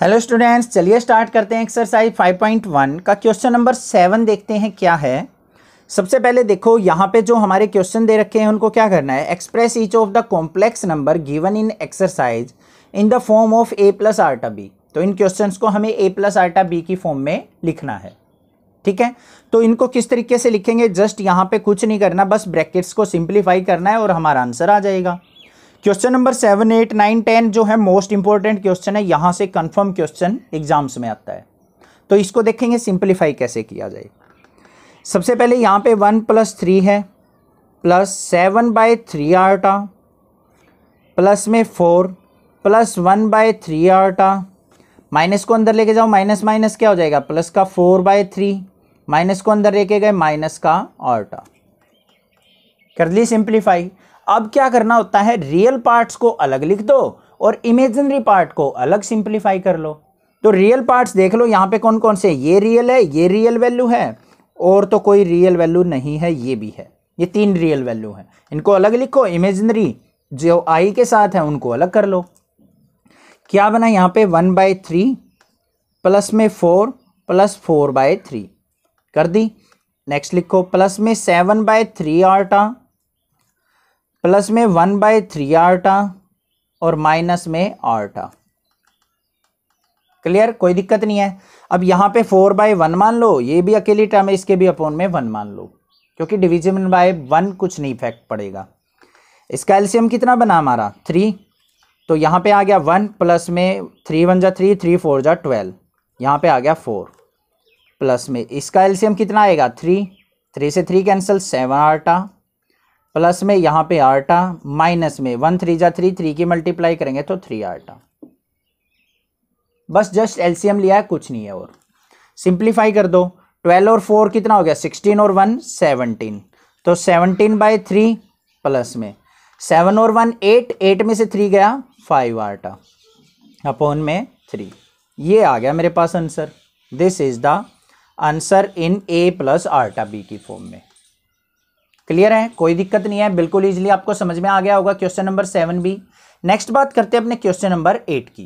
hello students चलिए start करते हैं एक्सरसाइज 5.1 का क्वेश्चन नंबर सेवन देखते हैं क्या है सबसे पहले देखो यहाँ पे जो हमारे क्वेश्चन दे रखे हैं उनको क्या करना है express each of the complex number given in exercise in the form of a plus iota b तो इन क्वेश्चन को हमें ए प्लस आर्टा बी की फॉर्म में लिखना है ठीक है तो इनको किस तरीके से लिखेंगे जस्ट यहाँ पे कुछ नहीं करना बस ब्रैकेट्स को सिंप्लीफाई करना है और हमारा आंसर आ जाएगा question number seven eight nine ten जो है मोस्ट इंपॉर्टेंट क्वेश्चन है यहाँ से कंफर्म क्वेश्चन एग्जाम्स में आता है तो इसको देखेंगे सिंप्लीफाई कैसे किया जाए सबसे पहले यहाँ पे वन प्लस थ्री है plus seven by three iota plus में four plus one by three iota minus को अंदर लेके जाओ माइनस माइनस क्या हो जाएगा प्लस का फोर बाय थ्री माइनस को अंदर लेके गए माइनस का आटा कर ली सिंप्लीफाई अब क्या करना होता है रियल पार्ट्स को अलग लिख दो और इमेजनरी पार्ट को अलग सिंप्लीफाई कर लो तो रियल पार्ट्स देख लो यहाँ पे कौन कौन से ये रियल है ये रियल वैल्यू है और तो कोई रियल वैल्यू नहीं है ये भी है ये तीन रियल वैल्यू हैं इनको अलग लिखो इमेजनरी जो आई के साथ है उनको अलग कर लो क्या बना यहाँ पे वन बाय थ्री प्लस में four plus four by three कर दी नेक्स्ट लिखो प्लस में seven by three iota plus में वन बाय थ्री आरटा और माइनस में आरटा क्लियर कोई दिक्कत नहीं है अब यहाँ पे फोर बाय वन मान लो ये भी अकेली टर्म है इसके भी अपोन में वन मान लो क्योंकि डिविजन बाय वन कुछ नहीं इफेक्ट पड़ेगा इसका एल्सियम कितना बना हमारा थ्री तो यहाँ पे आ गया वन प्लस में थ्री वन जा थ्री थ्री फोर जा ट्वेल्व यहाँ पे आ गया फोर प्लस में इसका एल्सियम कितना आएगा थ्री थ्री से three cancel seven iota plus में यहाँ पे आटा माइनस में वन थ्री जा थ्री थ्री की मल्टीप्लाई करेंगे तो थ्री आटा बस जस्ट एलसीएम लिया है कुछ नहीं है और सिंप्लीफाई कर दो ट्वेल्व और फोर कितना हो गया सिक्सटीन और वन सेवनटीन तो सेवनटीन बाई थ्री प्लस में सेवन और वन एट एट में से थ्री गया फाइव आटा अपॉन में थ्री ये आ गया मेरे पास answer this is the answer in a plus iota b की फॉर्म में क्लियर है कोई दिक्कत नहीं है बिल्कुल ईजिली आपको समझ में आ गया होगा क्वेश्चन नंबर सेवन भी नेक्स्ट बात करते हैं अपने क्वेश्चन नंबर एट की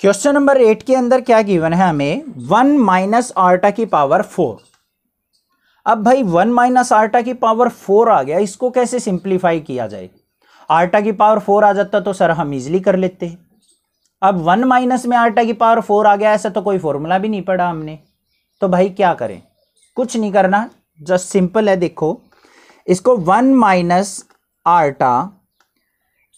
क्वेश्चन नंबर एट के अंदर क्या गिवन है हमें वन माइनस आर्टा की पावर फोर अब भाई वन माइनस आर्टा की पावर फोर आ गया इसको कैसे सिंप्लीफाई किया जाए आर्टा की पावर फोर आ जाता तो सर हम इजिली कर लेते हैं अब वन माइनस में आर्टा की पावर फोर आ गया ऐसा तो कोई फॉर्मूला भी नहीं पड़ा हमने तो भाई क्या करें कुछ नहीं करना जस्ट सिंपल है देखो इसको वन माइनस आर्टा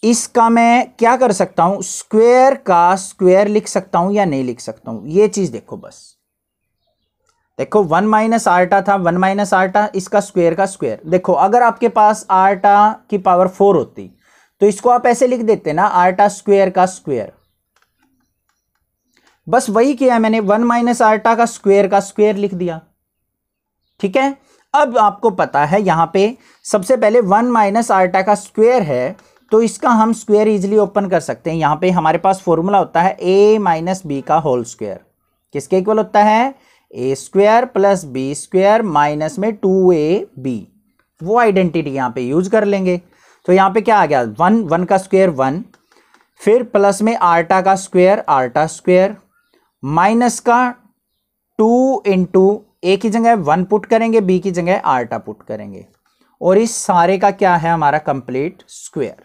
इसका मैं क्या कर सकता हूँ स्क्वेयर का स्क्वेयर लिख सकता हूँ या नहीं लिख सकता हूँ ये चीज़ देखो बस देखो वन माइनस आर्टा था वन माइनस आर्टा इसका स्क्वेयर का स्क्वेयर देखो अगर आपके पास आर्टा की पावर फोर होती तो इसको आप ऐसे लिख देते ना आर्टा स्क्वेयर का स्क्वेयर बस वही किया मैंने वन माइनस आर्टा का स्क्वेयर का स्क्वेयर लिख दिया ठीक है अब आपको पता है यहाँ पे सबसे पहले वन माइनस आरटा का स्क्वेयर है तो इसका हम स्क्वेयर इजिली ओपन कर सकते हैं यहाँ पे हमारे पास फॉर्मूला होता है ए माइनस बी का होल स्क्वेयर किसके इक्वल होता है a square plus b square minus में टू ए बी वो आइडेंटिटी यहाँ पे यूज कर लेंगे तो यहाँ पे क्या आ गया वन वन का स्क्वेयर वन फिर प्लस में आरटा का स्क्वेयर आरटा स्क्वेयर माइनस का टू इंटू ए की जगह वन पुट करेंगे बी की जगह आर्टा पुट करेंगे और इस सारे का क्या है हमारा कंप्लीट स्क्वेयर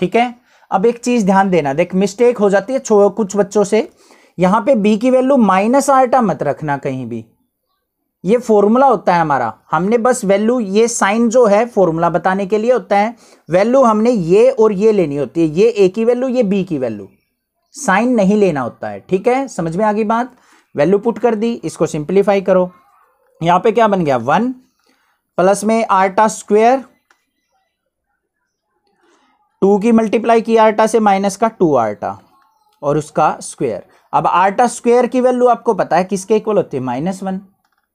ठीक है अब एक चीज ध्यान देना देख मिस्टेक हो जाती है कुछ बच्चों से यहां पे बी की वैल्यू माइनस आर्टा मत रखना कहीं भी ये फॉर्मूला होता है हमारा हमने बस वैल्यू ये साइन जो है फॉर्मूला बताने के लिए होता है वैल्यू हमने ये और ये लेनी होती है ये ए की वैल्यू ये बी की वैल्यू साइन नहीं लेना होता है ठीक है समझ में आ गई बात वैल्यू पुट कर दी इसको सिंप्लीफाई करो यहां पे क्या बन गया वन प्लस में आरटा स्क्वेयर टू की मल्टीप्लाई की आरटा से माइनस का टू आरटा और उसका स्क्वेयर अब आरटा स्क्वेयर की वैल्यू आपको पता है किसके इक्वल होती है माइनस वन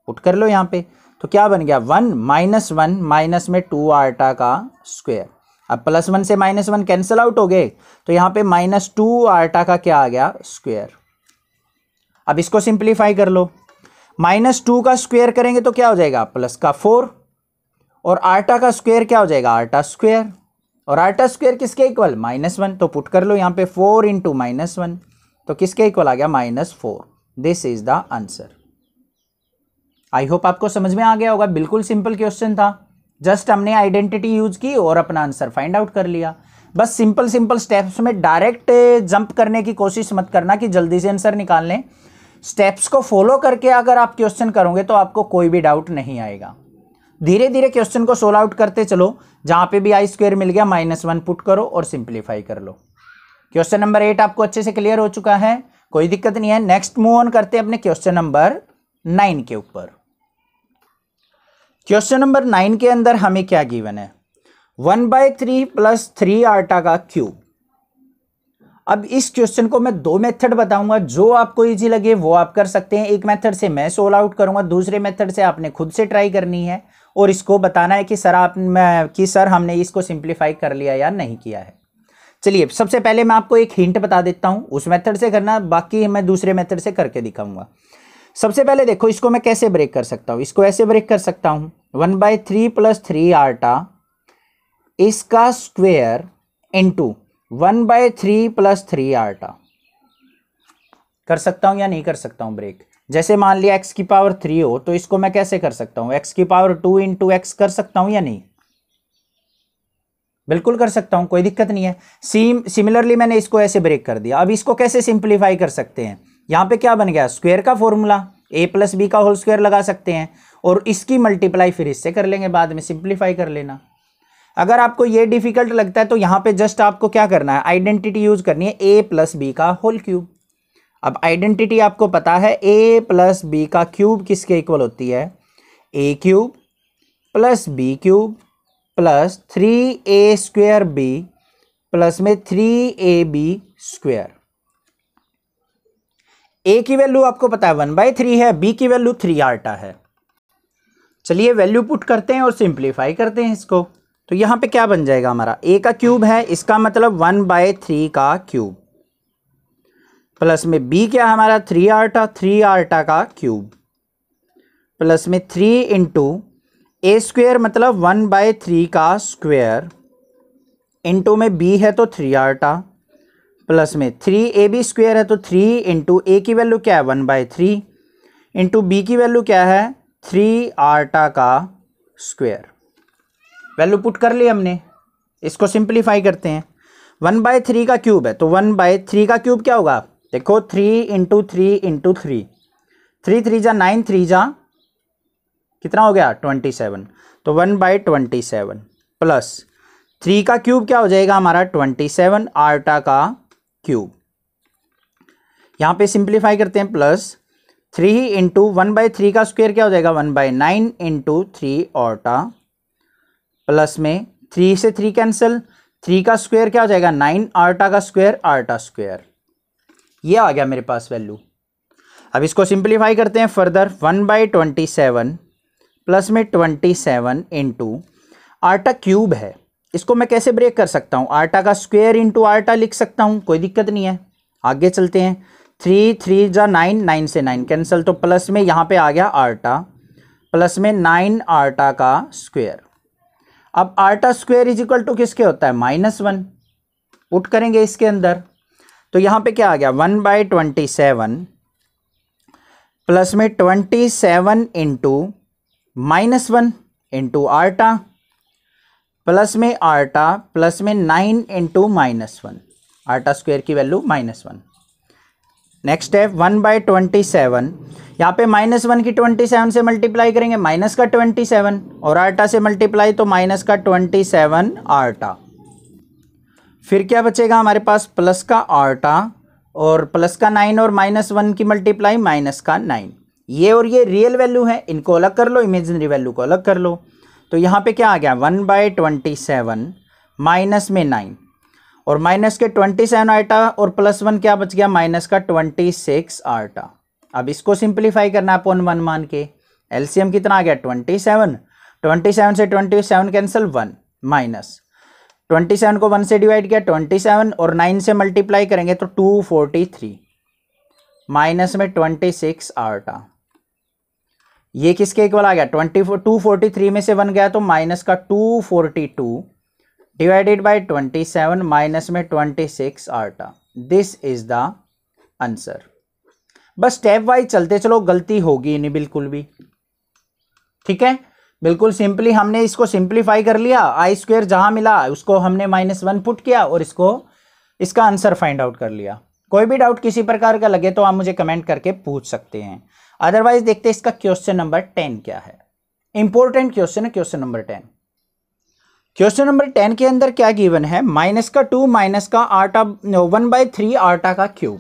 पुट कर लो यहां पे तो क्या बन गया वन माइनस वन माइनस में टू आरटा का स्क्वेयर अब प्लस वन से माइनस वन कैंसिल आउट हो गए तो यहां पे माइनस टू आरटा का क्या आ गया स्क्वेयर अब इसको सिंप्लीफाई कर लो माइनस टू का स्क्वेयर करेंगे तो क्या हो जाएगा प्लस का फोर और आटा का स्क्वेयर क्या हो जाएगा आटा स्क्वेयर और आटा स्क्वेयर किसके इक्वल माइनस वन तो पुट कर लो यहाँ पे फोर इंटू माइनस वन तो किसके इक्वल आ गया minus four this is the answer I hope आपको समझ में आ गया होगा बिल्कुल सिंपल क्वेश्चन था जस्ट हमने आइडेंटिटी यूज की और अपना आंसर फाइंड आउट कर लिया बस सिंपल सिंपल स्टेप्स में डायरेक्ट जंप करने की कोशिश मत करना कि जल्दी से आंसर निकाल लें स्टेप्स को फॉलो करके अगर आप क्वेश्चन करोगे तो आपको कोई भी डाउट नहीं आएगा धीरे धीरे क्वेश्चन को सोल्व आउट करते चलो जहां पे भी आई स्क्वेयर मिल गया माइनस वन पुट करो और सिंप्लीफाई कर लो क्वेश्चन नंबर एट आपको अच्छे से क्लियर हो चुका है कोई दिक्कत नहीं है नेक्स्ट मूव ऑन करते हैं अपने क्वेश्चन नंबर नाइन के ऊपर क्वेश्चन नंबर नाइन के अंदर हमें क्या गिवन है one by three plus three iota का क्यूब अब इस क्वेश्चन को मैं दो मेथड बताऊंगा जो आपको इजी लगे वो आप कर सकते हैं एक मेथड से मैं सोल आउट करूंगा दूसरे मेथड से आपने खुद से ट्राई करनी है और इसको बताना है कि सर आप कि सर हमने इसको सिंप्लीफाई कर लिया या नहीं किया है चलिए सबसे पहले मैं आपको एक हिंट बता देता हूँ उस मेथड से करना बाकी मैं दूसरे मेथड से करके दिखाऊंगा सबसे पहले देखो इसको मैं कैसे ब्रेक कर सकता हूँ इसको ऐसे ब्रेक कर सकता हूँ one by three plus three iota इसका square into one by three plus three iota कर सकता हूं या नहीं कर सकता हूं ब्रेक जैसे मान लिया एक्स की पावर थ्री हो तो इसको मैं कैसे कर सकता हूं एक्स की पावर टू इंटू एक्स कर सकता हूं या नहीं बिल्कुल कर सकता हूं कोई दिक्कत नहीं है सीम सिमिलरली मैंने इसको ऐसे ब्रेक कर दिया अब इसको कैसे सिंप्लीफाई कर सकते हैं यहां पे क्या बन गया स्क्वेयर का फॉर्मूला ए प्लस बी का होल स्क्वायर लगा सकते हैं और इसकी मल्टीप्लाई फिर इससे कर लेंगे बाद में सिंप्लीफाई कर लेना अगर आपको ये डिफिकल्ट लगता है तो यहाँ पे जस्ट आपको क्या करना है आइडेंटिटी यूज करनी है ए प्लस बी का होल क्यूब अब आइडेंटिटी आपको पता है ए प्लस बी का क्यूब किसके इक्वल होती है a cube plus B cube plus three A square B plus में three A B square a की वैल्यू आपको पता है वन बाई थ्री है बी की वैल्यू थ्री आर्टा है चलिए वैल्यू पुट करते हैं और सिंप्लीफाई करते हैं इसको तो यहाँ पे क्या बन जाएगा हमारा ए का क्यूब है इसका मतलब वन बाय थ्री का क्यूब प्लस में बी क्या है हमारा थ्री आरटा थ्री आरटा का क्यूब प्लस में थ्री इंटू ए स्क्वेयर मतलब वन बाय थ्री का स्क्वेयर इंटू में बी है तो थ्री आरटा प्लस में थ्री ए बी स्क्वेयर है तो थ्री इंटू ए की वैल्यू क्या है one by three into b की वैल्यू क्या है थ्री आरटा का स्क्वेयर वैल्यू पुट कर ली हमने इसको सिंप्लीफाई करते हैं वन बाय थ्री का क्यूब है तो वन बाय थ्री का क्यूब क्या होगा देखो three into three into three three three जा नाइन थ्री जा कितना हो गया ट्वेंटी सेवन तो one by twenty seven plus three का क्यूब क्या हो जाएगा हमारा ट्वेंटी सेवन आरटा का क्यूब यहाँ पे सिंप्लीफाई करते हैं plus three into one by three का स्क्वेयर क्या हो जाएगा one by nine into three iota plus में थ्री से थ्री कैंसिल थ्री का स्क्वायर क्या हो जाएगा नाइन आर्टा का स्क्वायर आर्टा स्क्वायर ये आ गया मेरे पास वैल्यू अब इसको सिंप्लीफाई करते हैं further one by twenty seven plus में twenty seven into iota cube है इसको मैं कैसे ब्रेक कर सकता हूँ आर्टा का स्क्वायर इंटू आर्टा लिख सकता हूँ कोई दिक्कत नहीं है आगे चलते हैं थ्री थ्री जा नाइन नाइन से नाइन कैंसिल तो प्लस में यहाँ पे आ गया आर्टा प्लस में नाइन आटा का स्क्वेयर अब आटा स्क्वेयर इज इक्वल टू किसके होता है माइनस वन पुट करेंगे इसके अंदर तो यहां पे क्या आ गया one by twenty seven plus में twenty seven into minus one into iota plus में आटा प्लस में nine into minus one iota square की वैल्यू माइनस वन नेक्स्ट है वन बाई ट्वेंटी सेवन यहाँ पे माइनस वन की twenty seven से multiply करेंगे माइनस का ट्वेंटी सेवन और आटा से मल्टीप्लाई तो माइनस का ट्वेंटी सेवन आटा फिर क्या बचेगा हमारे पास प्लस का आटा और प्लस का नाइन और माइनस वन की मल्टीप्लाई माइनस का नाइन ये और ये रियल वैल्यू है इनको अलग कर लो इमेजनरी वैल्यू को अलग कर लो तो यहाँ पे क्या आ गया one by twenty seven minus में नाइन और माइनस के ट्वेंटी सेवन आटा और प्लस वन क्या बच गया माइनस का ट्वेंटी सिक्स आटा अब इसको सिंप्लीफाई करना है अपन वन मान के एलसीएम कितना आ गया ट्वेंटी सेवन ट्वेंटी सेवन से twenty seven cancel one minus twenty seven को वन से डिवाइड किया ट्वेंटी सेवन और नाइन से मल्टीप्लाई करेंगे तो टू फोर्टी थ्री माइनस में ट्वेंटी सिक्स आटा ये किसके इक्वल आ गया ट्वेंटी टू फोर्टी थ्री में से वन गया तो माइनस का two forty two divided by seven minus में twenty six iota this is the answer बस स्टेप वाइज चलते चलो गलती होगी नहीं बिल्कुल भी ठीक है बिल्कुल सिंपली हमने इसको सिंपलीफाई कर लिया आई स्क्वेयर जहां मिला उसको हमने माइनस वन पुट किया और इसको इसका आंसर फाइंड आउट कर लिया कोई भी डाउट किसी प्रकार का लगे तो आप मुझे कमेंट करके पूछ सकते हैं अदरवाइज देखते हैं इसका क्वेश्चन नंबर टेन क्या है इंपॉर्टेंट क्वेश्चन है question number ten question number ten के अंदर क्या गिवन है माइनस का टू माइनस का आटा वन बाई थ्री आटा का क्यूब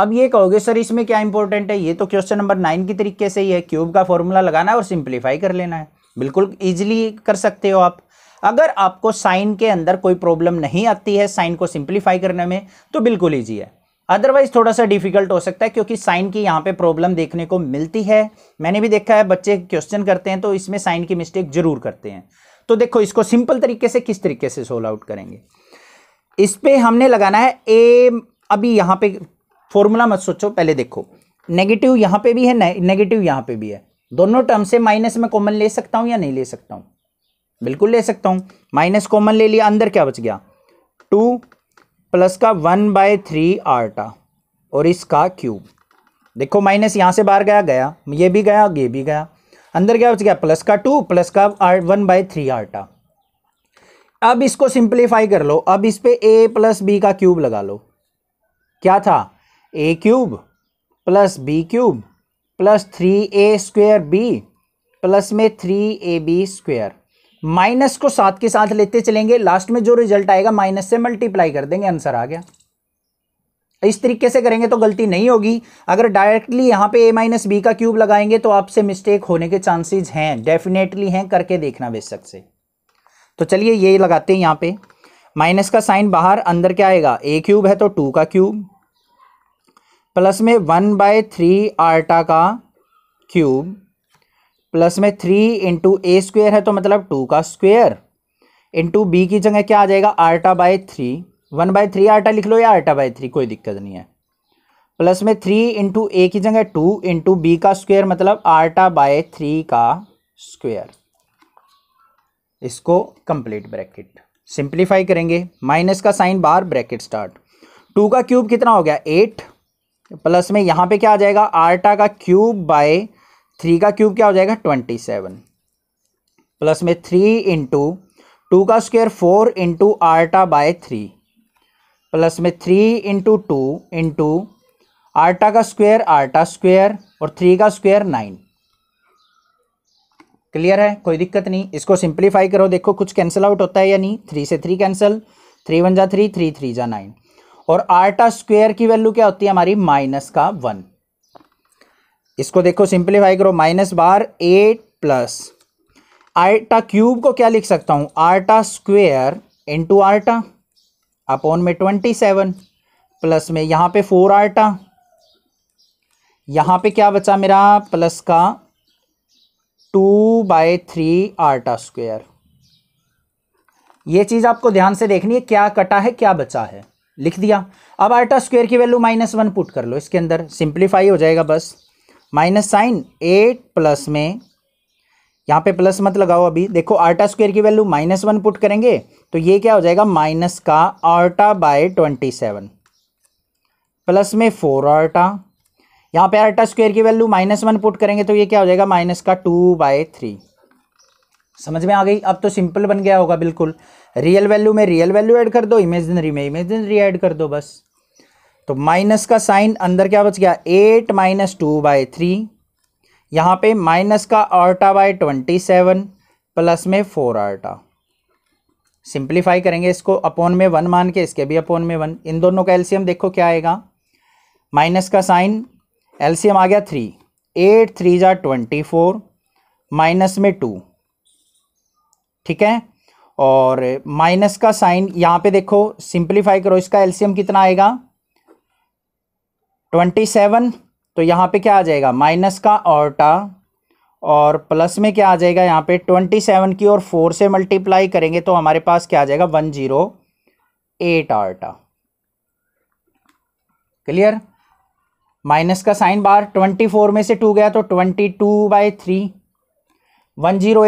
अब ये कहोगे सर इसमें क्या इंपॉर्टेंट है ये तो क्वेश्चन नंबर नाइन के तरीके से ही है क्यूब का फॉर्मूला लगाना है और सिंप्लीफाई कर लेना है बिल्कुल ईजिली कर सकते हो आप अगर आपको साइन के अंदर कोई प्रॉब्लम नहीं आती है साइन को सिंप्लीफाई करने में तो बिल्कुल ईजी है अदरवाइज थोड़ा सा डिफिकल्ट हो सकता है क्योंकि साइन की यहाँ पे प्रॉब्लम देखने को मिलती है मैंने भी देखा है बच्चे क्वेश्चन करते हैं तो इसमें साइन की मिस्टेक जरूर करते हैं तो देखो इसको सिंपल तरीके से किस तरीके से सोल आउट करेंगे इस पर हमने लगाना है ए अभी यहाँ पे फॉर्मूला मत सोचो पहले देखो नेगेटिव यहाँ पे भी है नेगेटिव यहाँ पे भी है दोनों टर्म से माइनस में कॉमन ले सकता हूँ या नहीं ले सकता हूँ बिल्कुल ले सकता हूँ माइनस कॉमन ले लिया अंदर क्या बच गया टू प्लस का वन बाय थ्री आरटा और इसका क्यूब देखो माइनस यहाँ से बाहर गया गया ये भी गया ये भी गया अंदर क्या बच गया प्लस का टू प्लस का आर वन बाई थ्री टा अब इसको सिंप्लीफाई कर लो अब इस पर ए प्लस बी का क्यूब लगा लो क्या था A cube plus B cube plus three A square B plus में three A B square minus को साथ के साथ लेते चलेंगे लास्ट में जो रिजल्ट आएगा माइनस से मल्टीप्लाई कर देंगे आंसर आ गया इस तरीके से करेंगे तो गलती नहीं होगी अगर डायरेक्टली यहाँ पे ए माइनस बी का क्यूब लगाएंगे तो आपसे मिस्टेक होने के चांसेस हैं डेफिनेटली हैं करके देखना बेशक से तो चलिए ये लगाते हैं यहाँ पे माइनस का साइन बाहर अंदर क्या आएगा ए क्यूब है तो टू का क्यूब प्लस में वन बाय थ्री आर्टा का क्यूब प्लस में थ्री इंटू ए स्क्वेयर है तो मतलब टू का स्क्वेयर इंटू बी की जगह क्या आ जाएगा आर्टा by three one by three आटा लिख लो या आटा बाई थ्री कोई दिक्कत नहीं है प्लस में थ्री इंटू ए की जगह टू इंटू बी का स्क्वायर मतलब आटा बाय थ्री का स्क्वायर इसको कंप्लीट ब्रैकेट सिंप्लीफाई करेंगे माइनस का साइन बार ब्रैकेट स्टार्ट टू का क्यूब कितना हो गया एट प्लस में यहाँ पे क्या आ जाएगा आटा का क्यूब बाय थ्री का क्यूब क्या हो जाएगा ट्वेंटी सेवन प्लस में थ्री इंटू टू का स्क्वेयर फोर इंटू आटा बाय थ्री प्लस में थ्री इंटू टू इंटू आटा का स्क्वायर आटा स्क्वायर और थ्री का स्क्वायर नाइन क्लियर है कोई दिक्कत नहीं इसको सिंप्लीफाई करो देखो कुछ कैंसिल आउट होता है या नहीं थ्री से थ्री कैंसिल थ्री वन जा थ्री थ्री थ्री जा नाइन और आटा स्क्वायर की वैल्यू क्या होती है हमारी माइनस का वन इसको देखो सिंप्लीफाई करो माइनस बार एट प्लस आटा क्यूब को क्या लिख सकता हूँ आटा स्क्वेयर इंटू आटा अपॉन में ट्वेंटी सेवन प्लस में यहाँ पे फोर आटा यहाँ पे क्या बचा मेरा प्लस का टू बाय थ्री आटा स्क्वेयर ये चीज़ आपको ध्यान से देखनी है क्या कटा है क्या बचा है लिख दिया अब आटा स्क्वेयर की वैल्यू माइनस वन पुट कर लो इसके अंदर सिंप्लीफाई हो जाएगा बस माइनस साइन एट प्लस में यहाँ पे प्लस मत लगाओ अभी देखो आटा स्क्वेयर की वैल्यू माइनस वन पुट करेंगे तो ये क्या हो जाएगा माइनस का आर्टा बाय ट्वेंटी सेवन प्लस में फोर आर्टा यहाँ पे आर्टा स्क्वायर की वैल्यू माइनस वन पुट करेंगे तो ये क्या हो जाएगा माइनस का टू बाय थ्री समझ में आ गई अब तो सिंपल बन गया होगा बिल्कुल रियल वैल्यू में रियल वैल्यू ऐड कर दो इमेजनरी में इमेजनरी ऐड कर दो बस तो माइनस का साइन अंदर क्या बच गया eight minus two by three यहाँ पे माइनस का आर्टा बाय ट्वेंटी सेवन प्लस में फोर आर्टा सिंप्लीफाई करेंगे इसको अपोन में वन मान के इसके भी अपोन में वन इन दोनों का एलसीएम देखो क्या आएगा माइनस का साइन एलसीएम आ गया थ्री एट थ्री ज़ा ट्वेंटी फोर माइनस में टू ठीक है और माइनस का साइन यहाँ पे देखो सिंप्लीफाई करो इसका एलसीएम कितना आएगा ट्वेंटी सेवन तो यहाँ पे क्या आ जाएगा माइनस का ऑर्टा और प्लस में क्या आ जाएगा यहाँ पे ट्वेंटी सेवन की और फोर से मल्टीप्लाई करेंगे तो हमारे पास क्या आ जाएगा one zero eight clear minus का साइन बार ट्वेंटी फोर में से टू गया तो twenty two by three one zero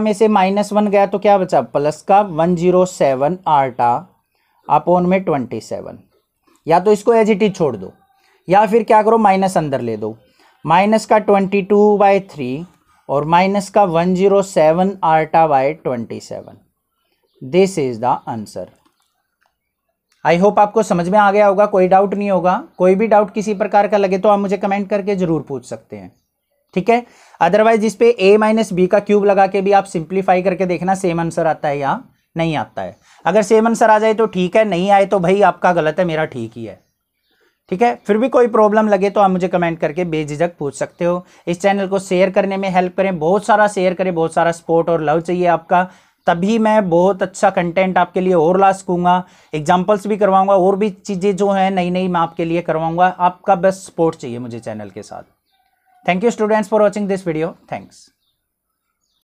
में से माइनस वन गया तो क्या बचा प्लस का वन जीरो सेवन आर्टा अपोन में ट्वेंटी सेवन या तो इसको एज इट इज छोड़ दो या फिर क्या करो माइनस अंदर ले दो माइनस का ट्वेंटी टू बाई थ्री और माइनस का वन जीरो सेवन आरटा by twenty seven this is the answer I hope आपको समझ में आ गया होगा कोई डाउट नहीं होगा कोई भी डाउट किसी प्रकार का लगे तो आप मुझे कमेंट करके ज़रूर पूछ सकते हैं ठीक है अदरवाइज इस पे ए माइनस बी का क्यूब लगा के भी आप सिंप्लीफाई करके देखना सेम आंसर आता है या नहीं आता है अगर सेम आंसर आ जाए तो ठीक है नहीं आए तो भाई आपका गलत है मेरा ठीक ही है ठीक है फिर भी कोई प्रॉब्लम लगे तो आप मुझे कमेंट करके बेझिझक पूछ सकते हो इस चैनल को शेयर करने में हेल्प करें बहुत सारा शेयर करें बहुत सारा सपोर्ट और लव चाहिए आपका तभी मैं बहुत अच्छा कंटेंट आपके लिए और ला सकूँगा एग्जाम्पल्स भी करवाऊंगा और भी चीज़ें जो हैं नई नई मैं आपके लिए करवाऊंगा आपका बस सपोर्ट चाहिए मुझे चैनल के साथ thank you students for watching this video thanks